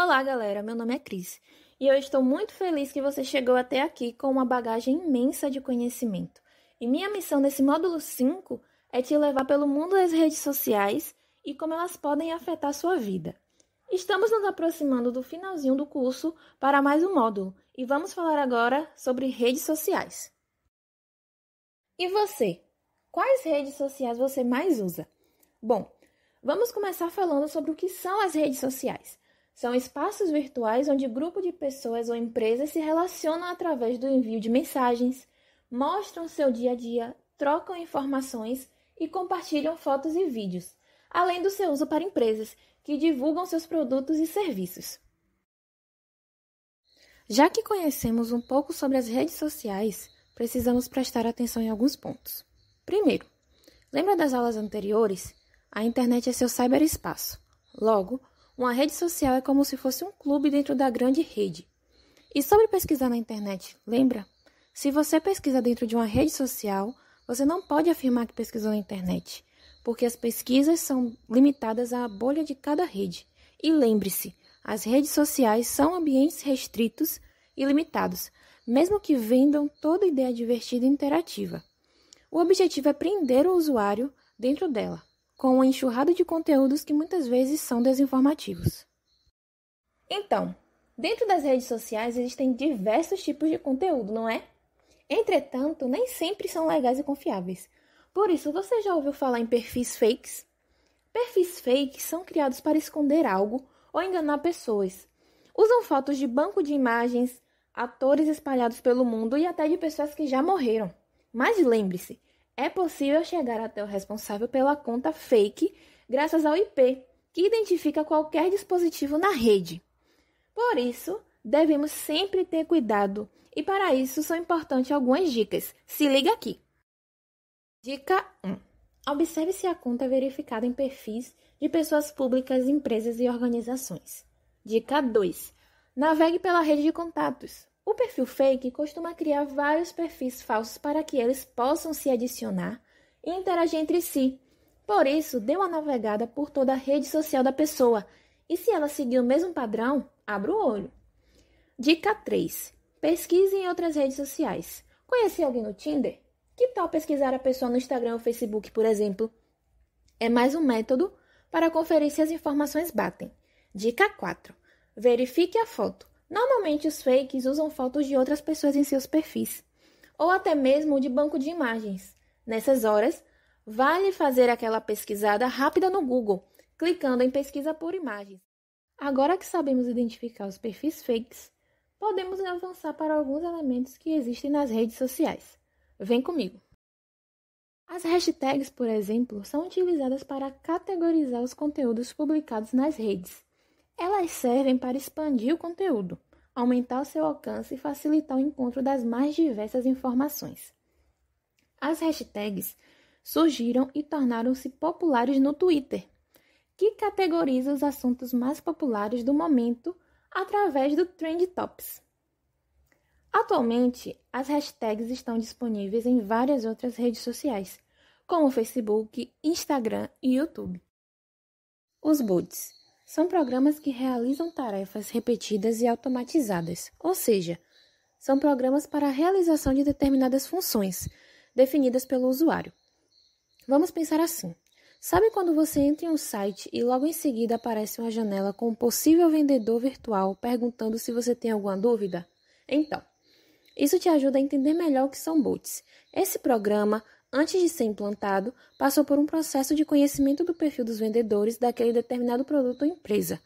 Olá, galera. Meu nome é Cris e eu estou muito feliz que você chegou até aqui com uma bagagem imensa de conhecimento. E minha missão nesse módulo 5 é te levar pelo mundo das redes sociais e como elas podem afetar sua vida. Estamos nos aproximando do finalzinho do curso para mais um módulo e vamos falar agora sobre redes sociais. E você? Quais redes sociais você mais usa? Bom, vamos começar falando sobre o que são as redes sociais. São espaços virtuais onde grupo de pessoas ou empresas se relacionam através do envio de mensagens, mostram seu dia a dia, trocam informações e compartilham fotos e vídeos, além do seu uso para empresas que divulgam seus produtos e serviços. Já que conhecemos um pouco sobre as redes sociais, precisamos prestar atenção em alguns pontos. Primeiro, lembra das aulas anteriores? A internet é seu cyberespaço. Logo, uma rede social é como se fosse um clube dentro da grande rede. E sobre pesquisar na internet, lembra? Se você pesquisa dentro de uma rede social, você não pode afirmar que pesquisou na internet, porque as pesquisas são limitadas à bolha de cada rede. E lembre-se, as redes sociais são ambientes restritos e limitados, mesmo que vendam toda ideia divertida e interativa. O objetivo é prender o usuário dentro dela com uma enxurrada de conteúdos que muitas vezes são desinformativos. Então, dentro das redes sociais existem diversos tipos de conteúdo, não é? Entretanto, nem sempre são legais e confiáveis. Por isso, você já ouviu falar em perfis fakes? Perfis fakes são criados para esconder algo ou enganar pessoas. Usam fotos de banco de imagens, atores espalhados pelo mundo e até de pessoas que já morreram. Mas lembre-se, é possível chegar até o responsável pela conta fake graças ao IP, que identifica qualquer dispositivo na rede. Por isso, devemos sempre ter cuidado, e para isso são importantes algumas dicas. Se liga aqui. Dica 1. Observe se a conta é verificada em perfis de pessoas públicas, empresas e organizações. Dica 2. Navegue pela rede de contatos. O perfil fake costuma criar vários perfis falsos para que eles possam se adicionar e interagir entre si. Por isso, dê uma navegada por toda a rede social da pessoa e se ela seguir o mesmo padrão, abra o olho. Dica 3. Pesquise em outras redes sociais. Conheci alguém no Tinder? Que tal pesquisar a pessoa no Instagram ou Facebook, por exemplo? É mais um método para conferir se as informações batem. Dica 4. Verifique a foto. Normalmente os fakes usam fotos de outras pessoas em seus perfis, ou até mesmo de banco de imagens. Nessas horas, vale fazer aquela pesquisada rápida no Google, clicando em pesquisa por imagens. Agora que sabemos identificar os perfis fakes, podemos avançar para alguns elementos que existem nas redes sociais. Vem comigo! As hashtags, por exemplo, são utilizadas para categorizar os conteúdos publicados nas redes. Elas servem para expandir o conteúdo, aumentar o seu alcance e facilitar o encontro das mais diversas informações. As hashtags surgiram e tornaram-se populares no Twitter, que categoriza os assuntos mais populares do momento através do Trend Tops. Atualmente, as hashtags estão disponíveis em várias outras redes sociais, como Facebook, Instagram e YouTube. Os bots são programas que realizam tarefas repetidas e automatizadas, ou seja, são programas para a realização de determinadas funções definidas pelo usuário. Vamos pensar assim: sabe quando você entra em um site e logo em seguida aparece uma janela com um possível vendedor virtual perguntando se você tem alguma dúvida? Então, isso te ajuda a entender melhor o que são bots. Esse programa antes de ser implantado, passou por um processo de conhecimento do perfil dos vendedores daquele determinado produto ou empresa.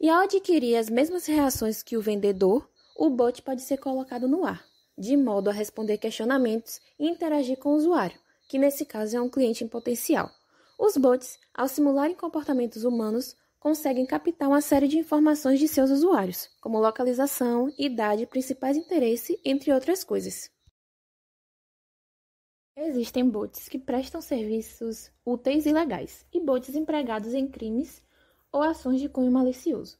E ao adquirir as mesmas reações que o vendedor, o bot pode ser colocado no ar, de modo a responder questionamentos e interagir com o usuário, que nesse caso é um cliente em potencial. Os bots, ao simularem comportamentos humanos, conseguem captar uma série de informações de seus usuários, como localização, idade, principais interesses, entre outras coisas. Existem botes que prestam serviços úteis e legais, e botes empregados em crimes ou ações de cunho malicioso.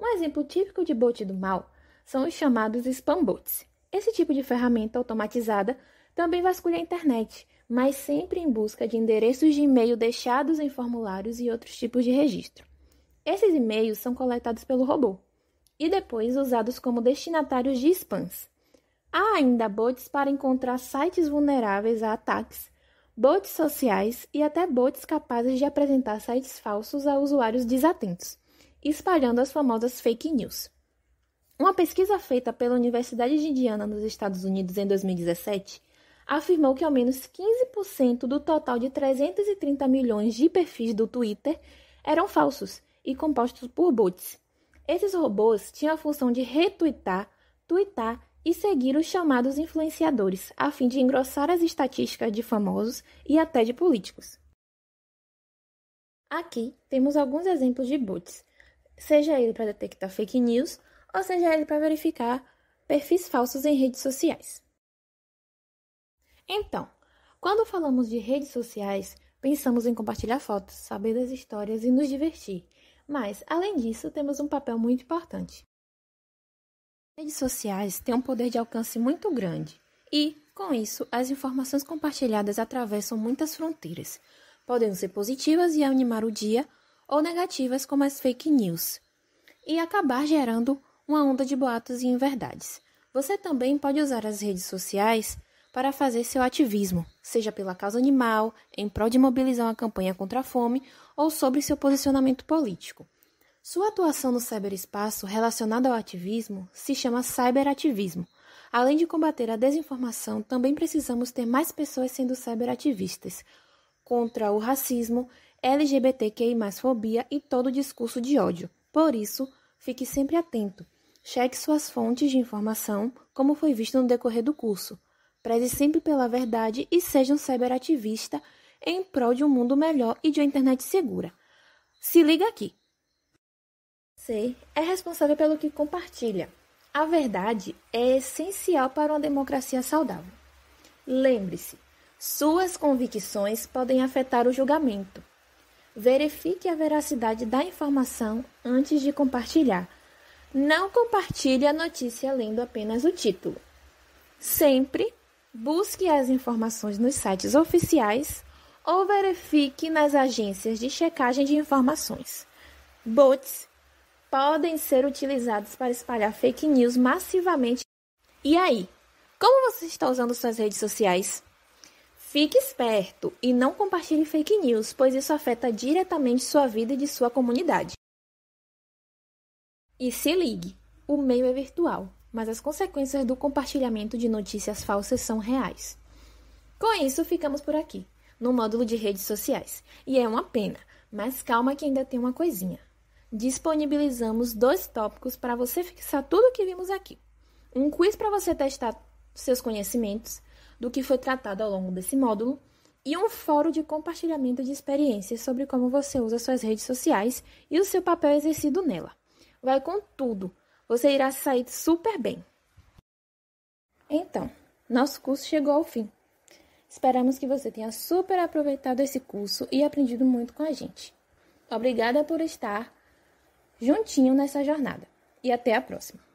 Um exemplo típico de bote do mal são os chamados spam bots. Esse tipo de ferramenta automatizada também vasculha a internet, mas sempre em busca de endereços de e-mail deixados em formulários e outros tipos de registro. Esses e-mails são coletados pelo robô e depois usados como destinatários de spams. Há ainda bots para encontrar sites vulneráveis a ataques, bots sociais e até bots capazes de apresentar sites falsos a usuários desatentos, espalhando as famosas fake news. Uma pesquisa feita pela Universidade de Indiana nos Estados Unidos em 2017 afirmou que ao menos 15% do total de 330 milhões de perfis do Twitter eram falsos e compostos por bots. Esses robôs tinham a função de retweetar, twittar e seguir os chamados influenciadores, a fim de engrossar as estatísticas de famosos e até de políticos. Aqui temos alguns exemplos de bots, seja ele para detectar fake news ou seja ele para verificar perfis falsos em redes sociais. Então, quando falamos de redes sociais, pensamos em compartilhar fotos, saber das histórias e nos divertir. Mas, além disso, temos um papel muito importante. Redes sociais têm um poder de alcance muito grande e, com isso, as informações compartilhadas atravessam muitas fronteiras. Podem ser positivas e animar o dia, ou negativas, como as fake news, e acabar gerando uma onda de boatos e inverdades. Você também pode usar as redes sociais para fazer seu ativismo, seja pela causa animal, em prol de mobilizar uma campanha contra a fome ou sobre seu posicionamento político. Sua atuação no cyberespaço relacionada ao ativismo se chama cyberativismo. Além de combater a desinformação, também precisamos ter mais pessoas sendo cyberativistas contra o racismo, LGBTQI+, fobia e todo discurso de ódio. Por isso, fique sempre atento. Cheque suas fontes de informação, como foi visto no decorrer do curso. Preze sempre pela verdade e seja um cyberativista em prol de um mundo melhor e de uma internet segura. Se liga aqui! ser é responsável pelo que compartilha. A verdade é essencial para uma democracia saudável. Lembre-se, suas convicções podem afetar o julgamento. Verifique a veracidade da informação antes de compartilhar. Não compartilhe a notícia lendo apenas o título. Sempre busque as informações nos sites oficiais ou verifique nas agências de checagem de informações. BOTS podem ser utilizados para espalhar fake news massivamente. E aí? Como você está usando suas redes sociais? Fique esperto e não compartilhe fake news, pois isso afeta diretamente sua vida e de sua comunidade. E se ligue: o meio é virtual, mas as consequências do compartilhamento de notícias falsas são reais. Com isso, ficamos por aqui, no módulo de redes sociais. E é uma pena, mas calma que ainda tem uma coisinha disponibilizamos dois tópicos para você fixar tudo o que vimos aqui. Um quiz para você testar seus conhecimentos do que foi tratado ao longo desse módulo e um fórum de compartilhamento de experiências sobre como você usa suas redes sociais e o seu papel exercido nela. Vai com tudo, você irá sair super bem. Então, nosso curso chegou ao fim. Esperamos que você tenha super aproveitado esse curso e aprendido muito com a gente. Obrigada por estar juntinho nessa jornada. E até a próxima!